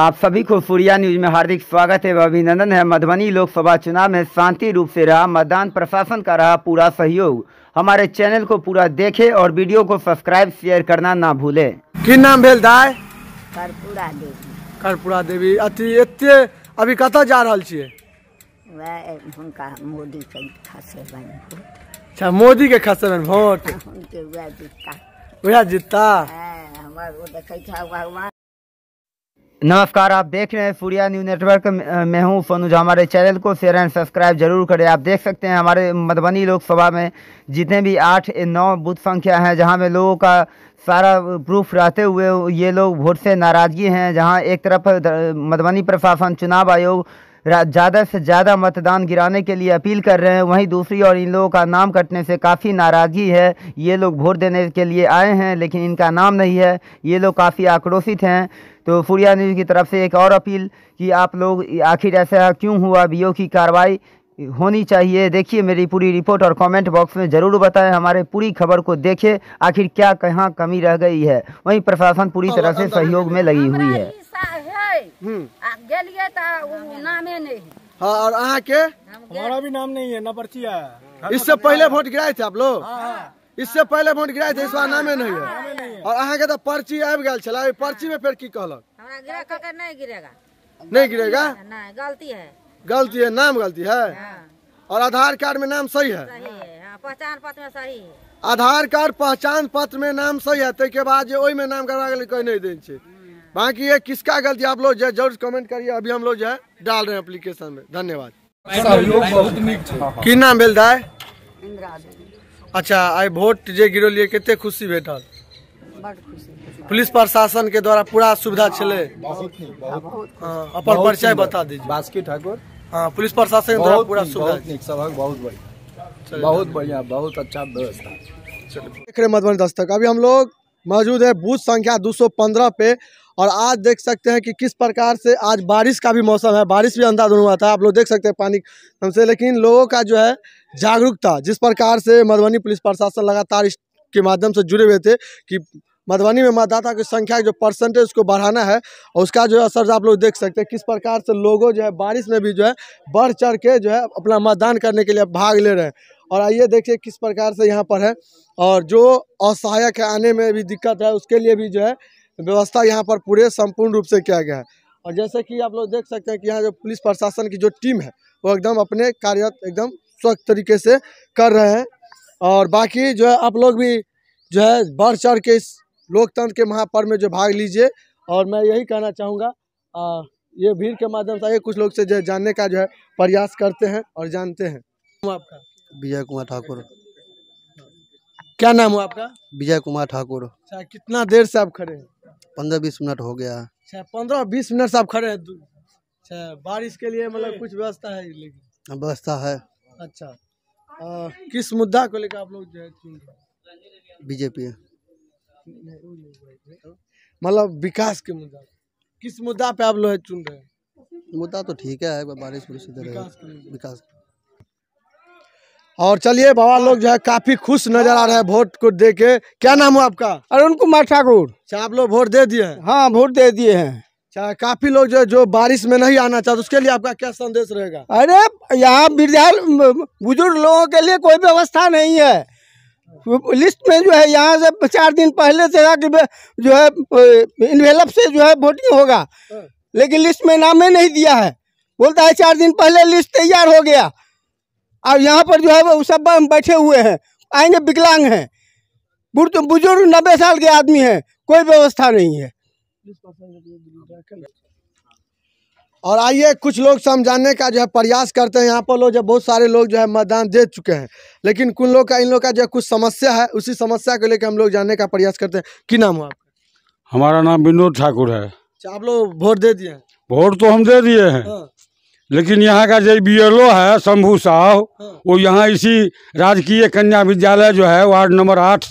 आप सभी को सूर्या न्यूज में हार्दिक स्वागत एवं अभिनंदन है मधुबनी लोकसभा चुनाव में शांति रूप से रहा मतदान प्रशासन का रहा पूरा सहयोग हमारे चैनल को पूरा देखें और वीडियो को सब्सक्राइब शेयर करना ना भूले की नाम भेल दाय कर्पूरा देवी कर्पूरा देवी अभी कत जा रहा छे मोदी के खसे अच्छा मोदी के खसे वोट जीतता जीतता नमस्कार आप देख रहे हैं सूर्या न्यूज नेटवर्क में हूं फनुज हमारे चैनल को शेयर एंड सब्सक्राइब जरूर करें आप देख सकते हैं हमारे मधुबनी लोकसभा में जितने भी आठ नौ बूथ संख्या हैं जहां में लोगों का सारा प्रूफ रहते हुए ये लोग वोट से नाराज़गी हैं जहां एक तरफ मधुबनी प्रशासन चुनाव आयोग ज़्यादा से ज़्यादा मतदान गिराने के लिए अपील कर रहे हैं वहीं दूसरी ओर इन लोगों का नाम कटने से काफ़ी नाराज़गी है ये लोग वोट देने के लिए आए हैं लेकिन इनका नाम नहीं है ये लोग काफ़ी आक्रोशित हैं तो फूरिया न्यूज़ की तरफ से एक और अपील कि आप लोग आखिर ऐसा क्यों हुआ बीओ की कार्रवाई होनी चाहिए देखिए मेरी पूरी रिपोर्ट और कमेंट बॉक्स में ज़रूर बताएं हमारे पूरी खबर को देखें आखिर क्या कहाँ कमी रह गई है वहीं प्रशासन पूरी तो तरह से सहयोग में लगी हुई है हम्म। आ तो नामे नहीं हाँ और अहाँ के हमारा भी नाम नहीं है ना पर्ची है इससे पहले वोट गिराए थे आप लोग हाँ, हाँ। इससे पहले वोट गिराए थे इस बार नामे नहीं है और अहा के तो पर्ची आबि गल छा पर्ची में फिर की कहलक नहीं गिरेगा नहीं गिरेगा गलती है गलती है नाम गलती है हाँ। और आधार कार्ड में नाम सही है सही है पहचान पत्र में सही है आधार कार्ड पहचान पत्र में नाम सही है के बाद में नाम करवा गड़बा कोई नहीं दे बाकी ये किसका गलती आप लोग जरूर कमेंट करिए अभी हम लोग जो है डाल रहे हैं एप्लीकेशन में धन्यवाद की नाम भेल दाय अच्छा आई वोट जो गिरो लिए कते खुशी भेटल पुलिस प्रशासन के द्वारा पूरा सुविधा हाँ, छे हाँ, अपन परिचय बता दीजिए बास्की ठाकुर हाँ पुलिस प्रशासन के द्वारा पूरा सुविधा बहुत बढ़िया बहुत बढ़िया बहुत अच्छा व्यवस्था देख रहे मधुबनी दस्तक अभी हम लोग मौजूद है बूथ संख्या 215 पे और आज देख सकते हैं कि किस प्रकार से आज बारिश का भी मौसम है बारिश भी अंधाधुन हुआ था आप लोग देख सकते हैं पानी हमसे लेकिन लोगों का जो है जागरूकता जिस प्रकार से मधुबनी पुलिस प्रशासन लगातार इसके के माध्यम से जुड़े हुए थे कि मधुबनी में मतदाता की संख्या जो परसेंटेज उसको बढ़ाना है और उसका जो है असर आप लोग देख सकते हैं किस प्रकार से लोगों जो है बारिश में भी जो है बढ़ चढ़ के जो है अपना मतदान करने के लिए भाग ले रहे हैं और आइए देखिए किस प्रकार से यहाँ पर है और जो असहायक है आने में भी दिक्कत है उसके लिए भी जो है व्यवस्था यहाँ पर पूरे संपूर्ण रूप से किया गया है और जैसे कि आप लोग देख सकते हैं कि यहाँ जो पुलिस प्रशासन की जो टीम है वो एकदम अपने कार्यरत एकदम स्वच्छ तरीके से कर रहे हैं और बाकी जो है आप लोग भी जो है बढ़ चढ़ के इस लोकतंत्र के महापर्व में जो भाग लीजिए और मैं यही कहना चाहूँगा ये भीड़ के माध्यम से कुछ लोग से जो जानने का जो है प्रयास करते हैं और जानते हैं आपका विजय कुमार ठाकुर क्या नाम हो आपका विजय कुमार ठाकुर अच्छा, कितना देर से आप खड़े हैं पंद्रह बीस मिनट हो गया अच्छा पंद्रह बीस मिनट से आप खड़े हैं अच्छा बारिश के लिए मतलब कुछ व्यवस्था है व्यवस्था है अच्छा आ, किस मुद्दा को लेकर आप लोग बीजेपी मतलब विकास के मुद्दा किस मुद्दा पे आप लोग चुन रहे हैं मुद्दा तो ठीक है बारिश विकास विकास और चलिए बाबा लोग जो है काफी खुश नजर आ रहे हैं वोट को दे के क्या नाम है आपका अरुण कुमार ठाकुर अच्छा आप लोग वोट दे दिए हैं हाँ वोट दे दिए हैं अच्छा काफी लोग जो जो बारिश में नहीं आना चाहते उसके लिए आपका क्या संदेश रहेगा अरे यहाँ वृद्धा बुजुर्ग लोगों के लिए कोई व्यवस्था नहीं है लिस्ट में जो है यहाँ से चार दिन पहले से जो है इन्वेलप से जो है वोटिंग होगा हाँ। लेकिन लिस्ट में नाम ही नहीं दिया है बोलता है चार दिन पहले लिस्ट तैयार हो गया और यहाँ पर जो है वो सब बैठे हुए हैं आएंगे विकलांग हैं बुजुर्ग नब्बे साल के आदमी हैं कोई व्यवस्था नहीं है और आइए कुछ लोग समझाने का जो है प्रयास करते हैं यहाँ पर लोग जो बहुत सारे लोग जो है मतदान दे चुके हैं लेकिन कुल लोग का इन लोग का जो कुछ समस्या है उसी समस्या को लेकर हम लोग जानने का प्रयास करते हैं कि नाम हुआ हमारा नाम विनोद ठाकुर है अच्छा, आप लोग वोट दे दिए वोट तो हम दे दिए हैं हाँ। लेकिन यहाँ का जो बी एल ओ है शंभू साहु हाँ। वो यहाँ इसी राजकीय कन्या विद्यालय जो है वार्ड नंबर आठ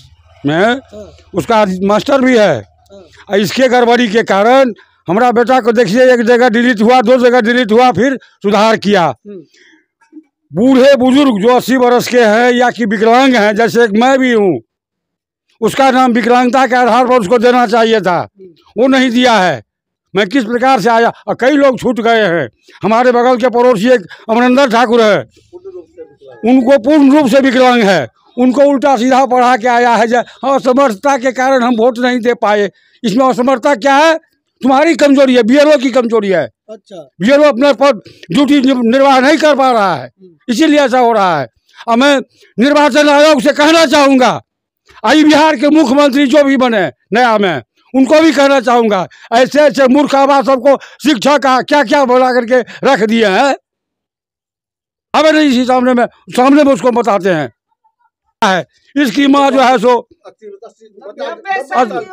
में हाँ। उसका मास्टर भी है हाँ। इसके गड़बड़ी के कारण हमारा बेटा को देखिए एक जगह डिलीट हुआ दो जगह डिलीट हुआ फिर सुधार किया हम्म। बूढ़े बुजुर्ग जो अस्सी बरस के हैं या कि विकलांग हैं जैसे एक मैं भी हूँ उसका नाम विकलांगता के आधार पर उसको देना चाहिए था हम्म। वो नहीं दिया है मैं किस प्रकार से आया और कई लोग छूट गए हैं हमारे बगल के पड़ोसी एक अमरिंदर ठाकुर है उनको पूर्ण रूप से विकलांग है उनको उल्टा सीधा पढ़ा के आया है असमर्थता के कारण हम वोट नहीं दे पाए इसमें असमर्थता क्या है तुम्हारी कमजोरी है बीएलओ की कमजोरी है अच्छा बीएलओ अपने पद ड्यूटी निर्वाह नहीं कर पा रहा है हम्म। इसीलिए ऐसा हो रहा है और मैं निर्वाचन आयोग से कहना चाहूँगा आई बिहार के मुख्यमंत्री जो भी बने नया में उनको भी कहना चाहूँगा ऐसे ऐसे मूर्ख आवाज सबको शिक्षा का क्या क्या बोला करके रख दिए हैं अब नहीं इसी सामने में सामने में उसको बताते हैं है इसकी माँ जो है सो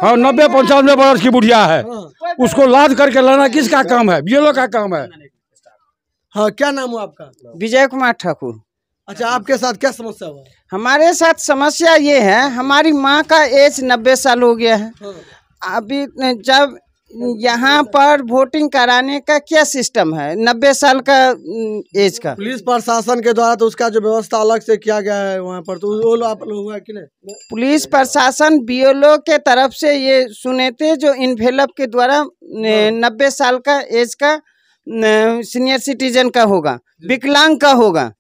हाँ नब्बे पंचानवे बरस की बुढ़िया है हाँ। उसको लाद करके लाना किसका काम है बी का काम है हाँ क्या नाम हो आपका विजय कुमार ठाकुर अच्छा आपके साथ क्या समस्या हुआ हमारे साथ समस्या ये है हमारी माँ का एज नब्बे साल हो गया है हाँ। अभी जब यहाँ पर वोटिंग कराने का क्या सिस्टम है नब्बे साल का एज हम्म, का पुलिस प्रशासन के द्वारा तो उसका जो व्यवस्था अलग से किया गया है वहाँ पर तो वो आप लोग हुआ कि नहीं पुलिस प्रशासन ओ के तरफ से ये सुने थे जो इनफेलप के द्वारा हाँ। नब्बे साल का एज का सीनियर सिटीजन का होगा विकलांग का होगा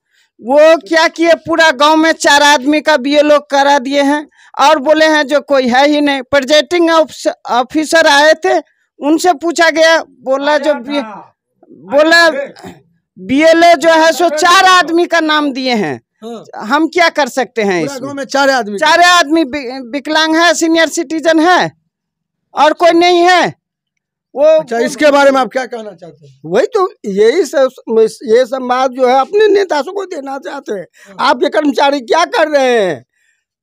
वो क्या किए पूरा गांव में चार आदमी का बी लोग करा दिए हैं और बोले हैं जो कोई है ही नहीं प्रोजेक्टिंग ऑफिसर आए थे उनसे पूछा गया बोला जो बी हाँ। बोला बीएलए जो है सो चार आदमी का नाम दिए हैं हाँ। हम क्या कर सकते हैं इस में चार आदमी चार आदमी विकलांग है सीनियर सिटीजन है और कोई नहीं है वो अच्छा इसके बारे में आप क्या कहना चाहते हैं वही तो यही सब ये सब बात जो है अपने नेता को देना चाहते हैं हाँ। आपके कर्मचारी क्या कर रहे हैं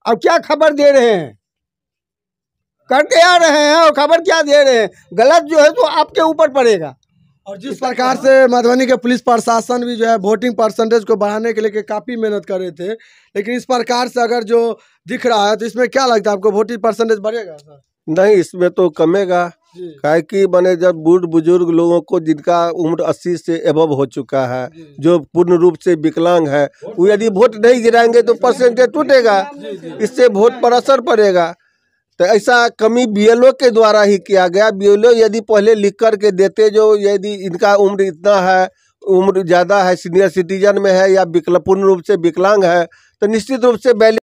और क्या खबर दे रहे हैं करते आ रहे हैं और खबर क्या दे रहे हैं गलत जो है तो आपके ऊपर पड़ेगा और जिस प्रकार से मधुबनी के पुलिस प्रशासन भी जो है वोटिंग परसेंटेज को बढ़ाने के लिए काफ़ी मेहनत कर रहे थे लेकिन इस प्रकार से अगर जो दिख रहा है तो इसमें क्या लगता है आपको वोटिंग परसेंटेज बढ़ेगा नहीं इसमें तो कमेगा काहे कि माने जब बूढ़ बुजुर्ग लोगों को जिनका उम्र अस्सी से एबव हो चुका है जो पूर्ण रूप से विकलांग है वो यदि वोट नहीं गिराएंगे तो परसेंटेज टूटेगा इससे वोट पर असर पड़ेगा तो ऐसा कमी बीएलओ के द्वारा ही किया गया बीएलओ यदि पहले लिख कर के देते जो यदि इनका उम्र इतना है उम्र ज़्यादा है सीनियर सिटीजन में है या विकल पूर्ण रूप से विकलांग है तो निश्चित रूप से बैलेंस